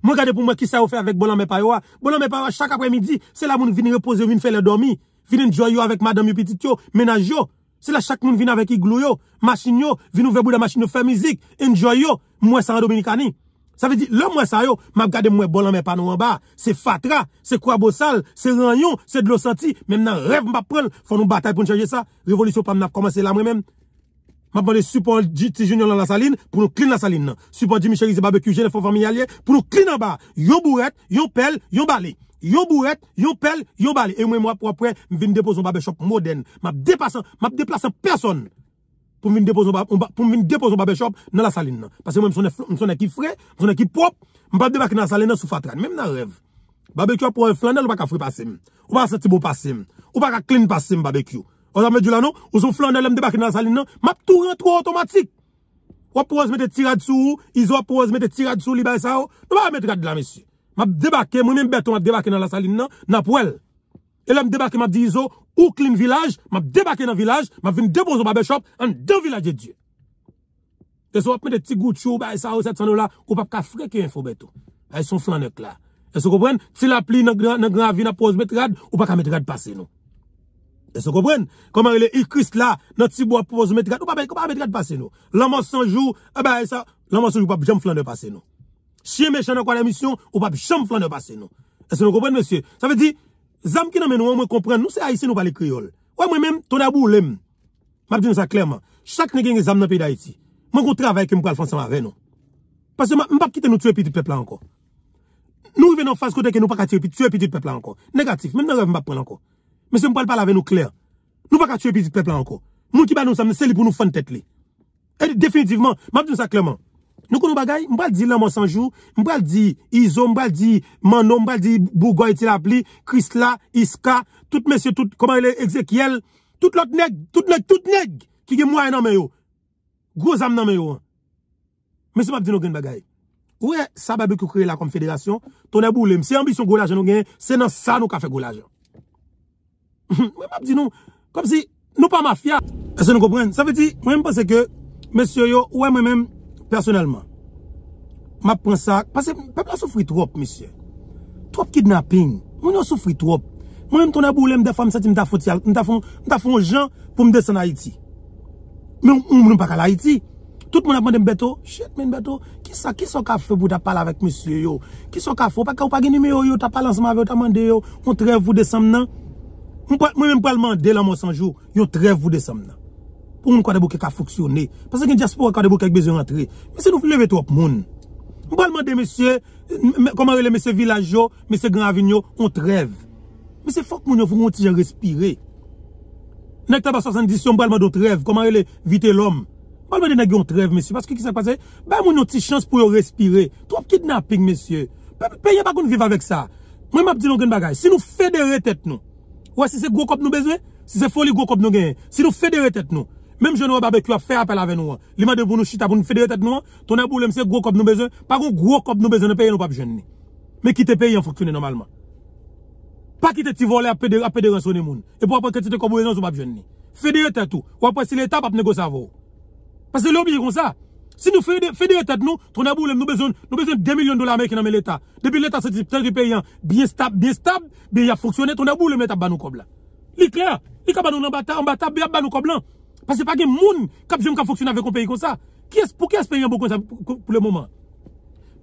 Mwen gade pou mwen ki sa yo fè avèk bonan mè pa yo a. Bonan mè pa yo a, chak apre midi, se la moun vini repose, vini fè lè dormi. Vini enjoy yo avèk madame yo piti tyo, menaj yo. Se la chak moun vini avèk iglou yo, masin yo, vini ouvebou da masin yo fè mizik. Enjoy yo, mwen sa yon dominikani. Sa ve di, lè mwen sa yo, mwen gade mwen bonan mè pa nou an ba. Se fatra, se kwa bousal, se rayon, se dlo santi, men nan rev mwen pa pren, fon nou batay pou nou chaje sa. Revolusyon pa mwen ap komanse la mwen mèm. Ma pwede supon di ti jinyon lan la saline pou nou klin la saline nan. Supon di mi chelize barbecue jenefou familialye pou nou klin nan ba. Yo buret, yo pel, yo bali. Yo buret, yo pel, yo bali. E yon mwen wap wap pre, mwen vin depozon barbechop moden. Map depasan, map depasan person. Pou mwen vin depozon barbechop nan la saline nan. Pase mwen mson ekifre, mson ekipop. Mwen papde bak nan la saline nan soufatran. Mwen nan rev. Barbechop wap wap flandel wap ka fripasim. Wap ka satibopasim. Wap ka klinpasim barbechop. O zan me djou la nou, non? ou son flan nan lèm debake nan la saline nan, map tou rentro otomatik. Wap pou waz mette tirad sou, izo wap pou waz mette tirad sou li bay sa ou, nou wap mette gad la mesye. Map debake, mwen mwen betou map debake nan la saline nan, nap wel. E lèm debake map di izo, ou klim vilaj, map debake nan vilaj, map vin debon zo babè chop, an den vilaj e dje. E so wap mette ti gout chou bay sa ou set san ou la, ou pap ka freke info betou. E son flan nek la. E so kou pren, ti la pli nan gran vi na pou waz mette gad, ou pap ka mette gad pase nou. E se kompren? Koman rele, il krist la, nan tibou apopoz ou metrat, ou pa pe kompa metrat pase nou. Laman sanjou, e bay sa, laman sanjou, ou pa pe jom flan de pase nou. Siye mechane akwa la misyon, ou pa pe jom flan de pase nou. E se kompren, monsye? Sa ve di, zam ki nan menou, an mwen kompren, nou se a isi nou pale kriol. Ou an mwen men, ton abou ou lem. Map di nou sa klerman. Chak ne genge zam nan peyi da iti. Mwen koutre avay ke mwen kwa alfonsan avay nou. Pase mwen mbap kite nou tue piti pepla anko. Nou yve nan f Mwen se mwen pale pale ave nou kler. Mwen pale ka tue pizik pepla anko. Mwen ki pale nou samen, se li pou nou fon tet li. E definitivman, mwen pale di nou sa klerman. Mwen pale di laman sanjou, mwen pale di izon, mwen pale di manon, mwen pale di bourgoi tilap li, krist la, iska, tout mwen se tout, koman elè, exekyel, tout lot neg, tout neg, tout neg, ki gen mwen ay nan men yo. Goz am nan men yo. Mwen se mwen pale di nou gen bagay. Ouè, sa ba be kou kre la kon fedelasyon, ton e boule. Mwen se ambisyon goulajan nou gen, se nan sa nou ka fe goulajan. Mwen ap di nou Kom si nou pa mafya E se nou kopren Sa ve ti mwen mwen pense ke Mwen mwen mwen mwen Personelman Mwen ap pense sa Pase peple a soufri trop mwen Trop kidnapping Mwen yon soufri trop Mwen mwen ton a boule mwen defa mwen se ti mwen ta foti Mwen ta fon jan pou mwen desen Haiti Mwen mwen mwen pa kal Haiti Tout mwen ap mwen de mbeto Kisa kisa ka fe pou ta pala vek mwen Kisa ka fo Paka ou pa geni mwen yo yo Ta pala anseman yo Ta mande yo Mwen trev ou desen mnen Mwen mwen palman de la monsanjou, yon trev vode samna. Poun mwen kwa debo ke ka foksyone. Pase gen jaspo kwa debo ke ek beze rentre. Mwen se nou fileve trop moun. Mwen palman de monsye, koman rele monsye vilajo, monsye gravinyo, on trev. Monsye fok moun yo foun moun ti jen respire. Nek taba sasandisyon, mwen palman de on trev, koman rele vite lom. Palman de nage yon trev monsye, paske ki sa kwa se, bay moun yon ti chans pou yon respire. Trop kidnapping monsye. Pe yon pa kon vive avek sa. Mwen mwen ap di lon gen bagay. Ouwa, si se gwo kop nou beze, si se foli gwo kop nou genye, si nou federe tet nou, mem jenou wab abe ki wap fe apel ave nou an, li maden pou nou chita, pou nou federe tet nou an, tonè boulèm se gwo kop nou beze, pa kon gwo kop nou beze nou peye nou bab jenou ni. Me ki te peye an fok kine normalman. Pa ki te ti vole apede rasoni moun, e pou wap wap wap ketite kombo rejan sou bab jenou ni. Federe tet ou, wap wap wap si le etan wap negos avou. Pasè lè obye kon sa. Si nou fede etet nou, ton abou lèm nou bezon Nou bezon 2 milyon dolar mè ki nanmè l'Etat Depi l'Etat se tipte di payan Biye stab, biye stab, biye ya foksyonè Ton abou lèm lèm eta banou koblan Li kler, li ka banoun anba ta, anba ta, biya banou koblan Pas se pa gen moun, kap jèm ka foksyonè Ve kon payi kon sa Pou kes payan pou kon sa pou lèm oman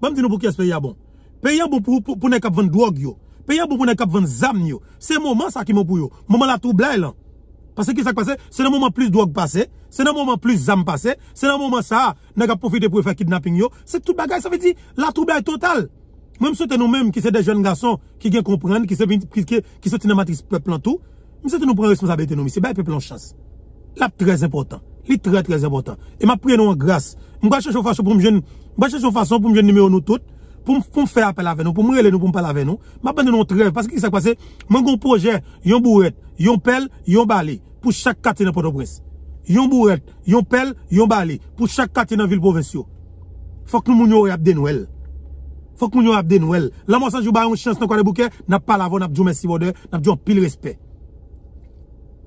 Mam di nou pou kes payan bon Payan bon pou nou kap ven dwo gyo Payan bon pou nou kap ven zam nyo Se mouman sa ki moun pou yo, mouman la tou blay lan Parce que ça passé c'est un moment plus drogue passé, c'est un moment plus zam passé, c'est un moment ça, n'a pas profité pour faire kidnapping yo. C'est tout bagage, ça veut dire, la trouble est totale. Même si nous-mêmes qui sommes des jeunes garçons qui viennent comprendre, qui sont, qui, qui sont dans matrice peuple en tout, nous c'est nous prendre responsabilité nous, c'est bien peuple en chance. Là, très important. c'est très très important. Et ma prière nous en grâce. Je vais chercher une façon pour me jeune, je vais chercher une façon pour jeune numéro nous toutes pour, pour faire appel avec nous, pour me nous, pour me parler avec nous, m'a donné notre rêve. Parce que s'est passé? Mon un projet, yon bourette yon pelle, yon balai, pour chaque quartier dans Port-au-Prince. Yon bourette yon pelle, yon balai, pour chaque quartier dans ville il Faut que nous mounions y des Noël. Faut que nous mounions a de Noël. Là, moi, ça, je ba une chance dans quoi de bouquet, n'a pas l'avant, n'a pas merci, n'a pas pile respect.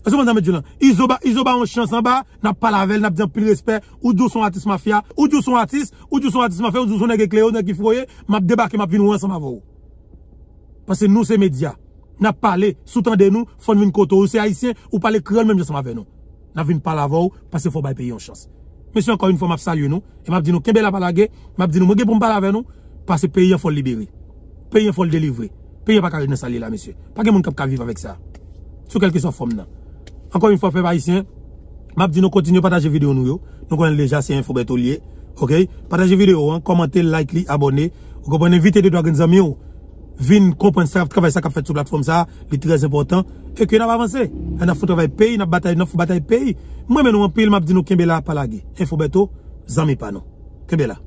Parce que madame dit là, ils ont ils ont chance en bas, n'a pas la velle, n'a pas plus de respect, ou d'où son artiste mafia, ou d'où sont artistes ou d'où son artiste mafia, ou d'où son nègre cléo, nègre qui foyer, m'a débarqué, m'a venu ensemble avec vous. Parce que nous, c'est médias. N'a parlé, sous-tendez-nous, font venir côte ou c'est haïtien, ou parler créole même ensemble avec nous. N'a pas parler avec vous, parce qu'il faut pas payer en chance. Monsieur, encore une fois, m'a salué nous, et m'a dit nous, qu'est-ce que la palague, m'a dit nous, m'a pour me parler avec nous, parce que pays, faut libérer. Pays, faut le délivrer. Pays, pas qu'à nous salir là, monsieur. Pas que mon cap vivre avec ça. Sous quelque sorte forme, non. Encore une fois, frère haïtien, m'a dit nous continuons à partager vidéo nous. Nous connaissons déjà c'est info bétolier. OK? Partagez vidéo, hein? commentez, likez, abonnez. Vous comprenez, les amis trois amis. Vin comprendre ça, travail ça qu'a fait sur la plateforme ça, c'est très important et que nous avancer. On a fait travail pays, on a bataille, on a bataille pays. Moi même nous en pile m'a dit nous Kembela pas laguer. Info béto, zami pas non. Kembela.